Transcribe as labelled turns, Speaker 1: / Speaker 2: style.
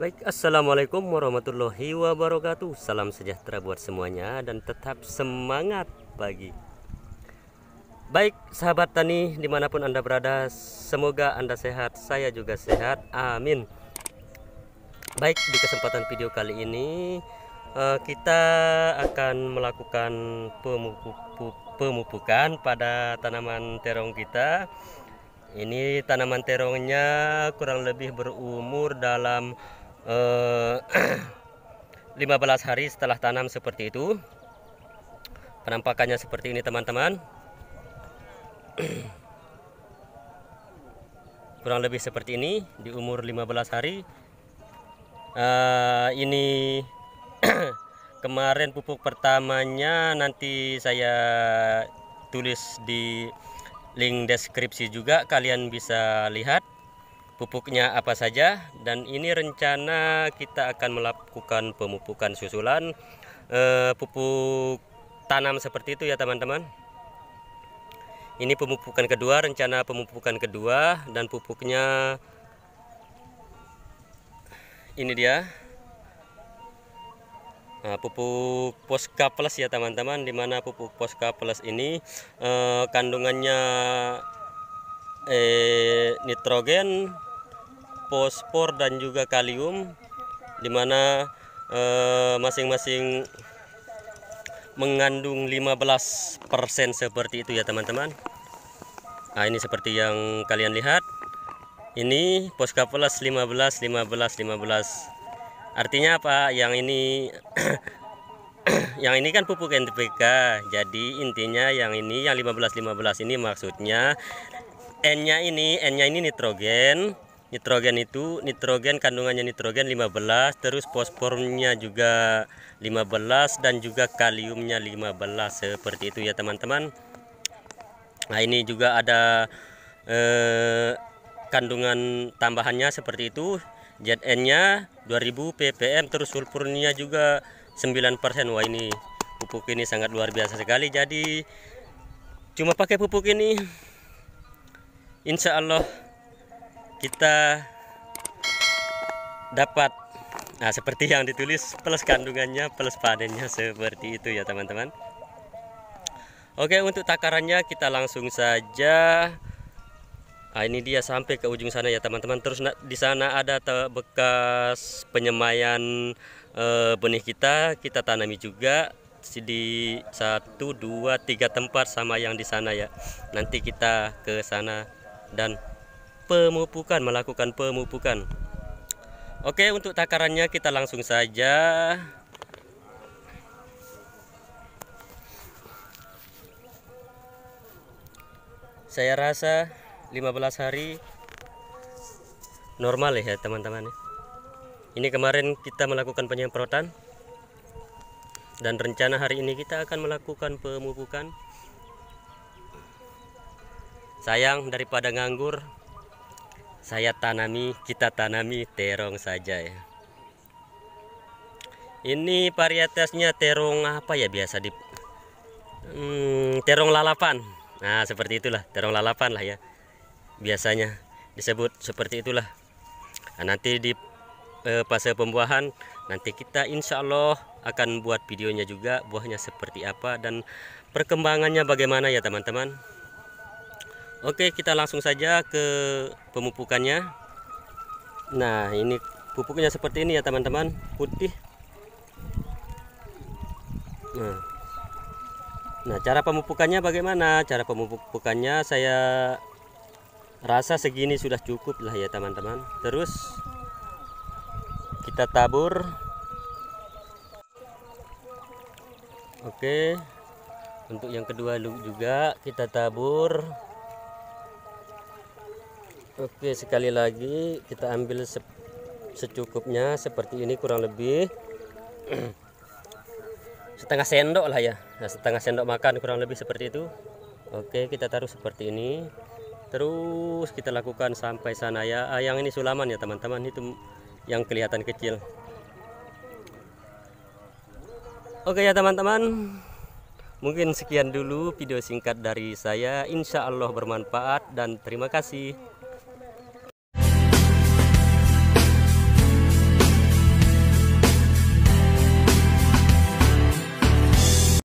Speaker 1: Baik, Assalamualaikum warahmatullahi wabarakatuh Salam sejahtera buat semuanya dan tetap semangat pagi Baik sahabat tani dimanapun anda berada Semoga anda sehat, saya juga sehat, amin Baik di kesempatan video kali ini eh, Kita akan melakukan pemupukan pada tanaman terong kita ini tanaman terongnya kurang lebih berumur dalam uh, eh, 15 hari setelah tanam seperti itu. Penampakannya seperti ini teman-teman. kurang lebih seperti ini di umur 15 hari. Uh, ini kemarin pupuk pertamanya nanti saya tulis di link deskripsi juga kalian bisa lihat pupuknya apa saja dan ini rencana kita akan melakukan pemupukan susulan eh, pupuk tanam seperti itu ya teman-teman ini pemupukan kedua rencana pemupukan kedua dan pupuknya ini dia Nah, pupuk Poska Plus ya teman-teman, dimana pupuk Poska Plus ini eh, kandungannya eh, nitrogen, fosfor dan juga kalium, dimana eh, masing-masing eh, masing mengandung 15% seperti itu ya teman-teman. Nah, ini seperti yang kalian lihat. Ini Poska Plus 15 15 15 artinya apa yang ini yang ini kan pupuk NPK jadi intinya yang ini yang 15-15 ini maksudnya N-nya ini N-nya ini nitrogen nitrogen itu nitrogen kandungannya nitrogen 15 terus fosfornya juga 15 dan juga kaliumnya 15 seperti itu ya teman-teman nah ini juga ada eh, kandungan tambahannya seperti itu ZN nya 2000 ppm terus sulfurnya juga 9% wah ini pupuk ini sangat luar biasa sekali jadi cuma pakai pupuk ini Insya Allah kita dapat nah seperti yang ditulis plus kandungannya plus panennya seperti itu ya teman-teman Oke untuk takarannya kita langsung saja Nah, ini dia sampai ke ujung sana ya teman-teman. Terus di sana ada bekas penyemaian e, eh, benih kita, kita tanami juga di satu dua tiga tempat sama yang di sana ya. Nanti kita ke sana dan pemupukan melakukan pemupukan. Oke, untuk takarannya kita langsung saja. Saya rasa 15 hari normal ya teman-teman ya. ini kemarin kita melakukan penyemprotan dan rencana hari ini kita akan melakukan pemupukan sayang daripada nganggur saya tanami kita tanami terong saja ya ini varietasnya terong apa ya biasa di hmm, terong lalapan nah seperti itulah terong lalapan lah ya biasanya disebut seperti itulah nah, nanti di eh, fase pembuahan nanti kita insya Allah akan buat videonya juga buahnya seperti apa dan perkembangannya bagaimana ya teman-teman Oke kita langsung saja ke pemupukannya Nah ini pupuknya seperti ini ya teman-teman putih nah. nah cara pemupukannya bagaimana cara pemupukannya saya rasa segini sudah cukup lah ya teman-teman terus kita tabur oke untuk yang kedua juga kita tabur oke sekali lagi kita ambil se secukupnya seperti ini kurang lebih setengah sendok lah ya nah, setengah sendok makan kurang lebih seperti itu oke kita taruh seperti ini terus kita lakukan sampai sana ya ah, yang ini sulaman ya teman-teman itu yang kelihatan kecil oke ya teman-teman mungkin sekian dulu video singkat dari saya insya Allah bermanfaat dan terima kasih